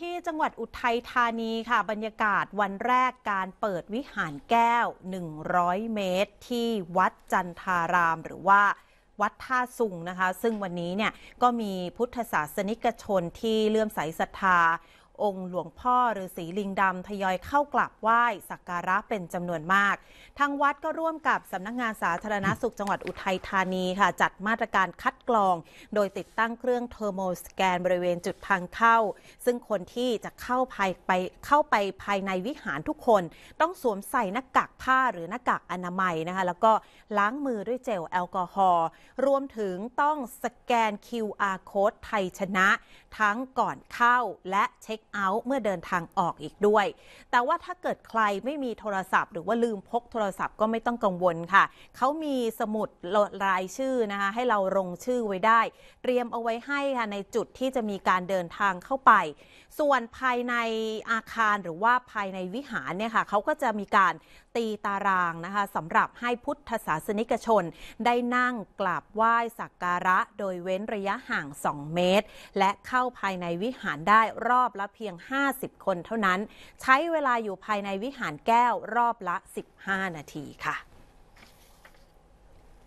ที่จังหวัดอุทัยธานีค่ะ บรรยากาศวันแรกการเปิดวิหารแก้ว 100 เมตรที่วัดจันทาราม หรือว่าวัดท่าสุงนะคะ ซึ่งวันนี้เนี่ย ก็มีพุทธศาสนิกชนที่เลื่อมใสศรัทธาองค์หลวงพ่อฤาษีลิงดำ ทยอยเข้ากลับไหว้สักการะเป็นจำนวนมาก ทางวัดก็ร่วมกับสำนักงานสาธารณสุขจังหวัดอุทัยธานีค่ะจัดมาตรการคัดกรอง โดยติดตั้งเครื่องเทอร์โมสแกนบริเวณจุดทางเข้า ซึ่งคนที่จะเข้าภายไปเข้าไปภายในวิหารทุกคน ต้องสวมใส่หน้ากากผ้าหรือหน้ากากอนามัยนะคะ แล้วก็ล้างมือด้วยเจลแอลกอฮอล์ รวมถึงต้องสแกน QR code ไทยชนะทั้งก่อนเข้าและเช็คเอาท์เมื่อเดินทางออกอีกด้วย แต่ว่าถ้าเกิดใครไม่มีโทรศัพท์ หรือว่าลืมพกโทรศัพท์ก็ไม่ต้องกังวลค่ะเขามีสมุดรายชื่อนะคะให้เราลงชื่อไว้ได้ เตรียมเอาไว้ให้ค่ะในจุดที่จะมีการเดินทางเข้าไป ส่วนภายในอาคารหรือว่าภายในวิหารเนี่ยค่ะเขาก็จะมีการตีตารางนะคะสำหรับให้พุทธศาสนิกชน ได้นั่งกราบไหว้สักการะ โดยเว้นระยะห่าง 2 เมตร และเข้าภายในวิหารได้รอบละเพียงียง50 คนเท่านั้น ใช้เวลาอยู่ภายในวิหารแก้ว รอบ ละ 15 นาทีค่ะ